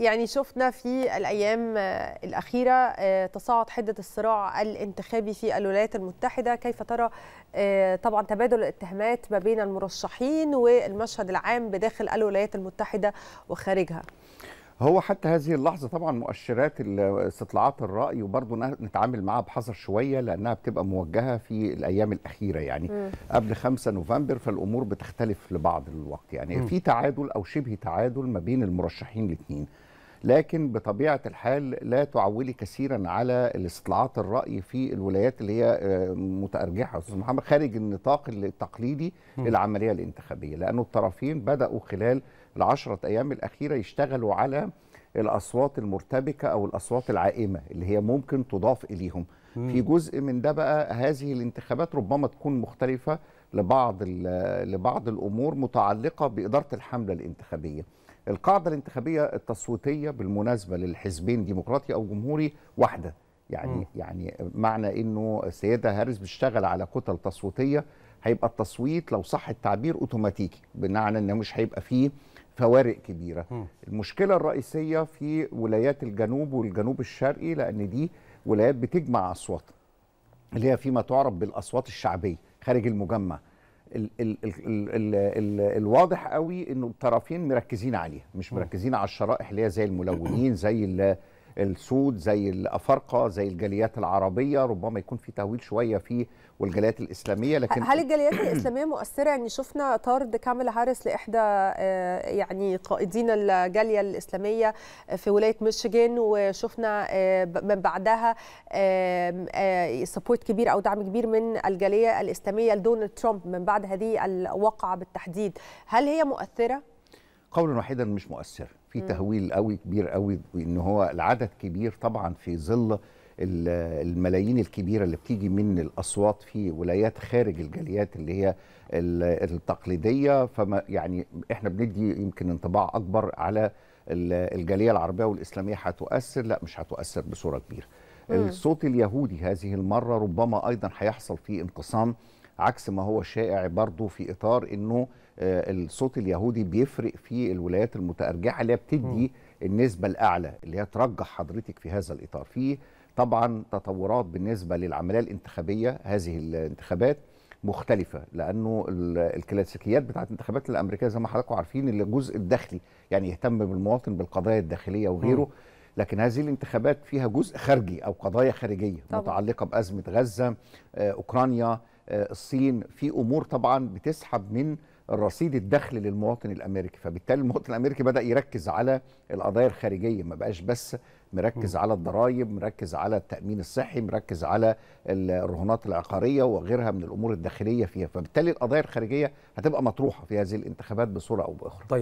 يعني شفنا في الأيام آه، الأخيرة آه، تصاعد حدة الصراع الانتخابي في الولايات المتحدة كيف ترى آه، طبعا تبادل الاتهامات ما بين المرشحين والمشهد العام بداخل الولايات المتحدة وخارجها هو حتى هذه اللحظة طبعا مؤشرات استطلاعات الرأي وبرضه نتعامل معها بحذر شوية لأنها بتبقى موجهة في الأيام الأخيرة يعني م. قبل 5 نوفمبر فالأمور بتختلف لبعض الوقت يعني م. في تعادل أو شبه تعادل ما بين المرشحين الاثنين لكن بطبيعه الحال لا تعولي كثيرا على الاستطلاعات الراي في الولايات اللي هي آه، متارجحه استاذ محمد خارج النطاق التقليدي للعمليه الانتخابيه لانه الطرفين بداوا خلال العشرة ايام الاخيره يشتغلوا على الاصوات المرتبكه او الاصوات العائمه اللي هي ممكن تضاف اليهم في جزء من ده بقى هذه الانتخابات ربما تكون مختلفه لبعض لبعض الامور متعلقه باداره الحمله الانتخابيه. القاعده الانتخابيه التصويتيه بالمناسبه للحزبين ديمقراطي او جمهوري واحده يعني م. يعني معنى انه السيده هاريس بتشتغل على كتل تصويتيه هيبقى التصويت لو صح التعبير اوتوماتيكي بمعنى انه مش هيبقى فيه فوارق كبيره. م. المشكله الرئيسيه في ولايات الجنوب والجنوب الشرقي لان دي ولايات بتجمع اصوات اللي هي فيما تعرف بالاصوات الشعبيه. خارج المجمع ال ال ال ال ال الواضح قوي انه الطرفين مركزين عليها مش مركزين على الشرائح اللي هي زي الملونين زي السود زي الافارقه زي الجاليات العربيه ربما يكون في تهويل شويه في والجاليات الاسلاميه لكن هل الجاليات الاسلاميه مؤثره يعني شفنا طرد كامل هاريس لاحدى آه، يعني قائدين الجاليه الاسلاميه آه، في ولايه ميشيغان وشفنا آه، من بعدها سبورت كبير او دعم كبير من الجاليه الاسلاميه لدونالد ترامب من بعد هذه الواقعه بالتحديد هل هي مؤثره قولا واحدا مش مؤثر في تهويل قوي كبير قوي ان هو العدد كبير طبعا في ظل الملايين الكبيره اللي بتيجي من الاصوات في ولايات خارج الجاليات اللي هي التقليديه فما يعني احنا بندي يمكن انطباع اكبر على الجاليه العربيه والاسلاميه هتؤثر لا مش هتؤثر بصوره كبيره الصوت اليهودي هذه المره ربما ايضا هيحصل فيه انقسام عكس ما هو شائع برضه في اطار انه آه، الصوت اليهودي بيفرق في الولايات المتارجحه اللي هي بتدي النسبه الاعلى اللي هي ترجح حضرتك في هذا الاطار في طبعا تطورات بالنسبه للعمليه الانتخابيه هذه الانتخابات مختلفه لانه الكلاسيكيات بتاعت الانتخابات الامريكيه زي ما حضراتكم عارفين اللي الجزء الداخلي يعني يهتم بالمواطن بالقضايا الداخليه وغيره لكن هذه الانتخابات فيها جزء خارجي او قضايا خارجيه طبعا. متعلقه بازمه غزه آه، اوكرانيا آه، الصين في امور طبعا بتسحب من رصيد الدخل للمواطن الامريكي فبالتالي المواطن الامريكي بدا يركز على القضايا الخارجيه ما بقاش بس مركز على الضرائب مركز على التامين الصحي مركز على الرهونات العقاريه وغيرها من الامور الداخليه فيها فبالتالي القضايا الخارجيه هتبقى مطروحه في هذه الانتخابات بصوره او باخرى طيب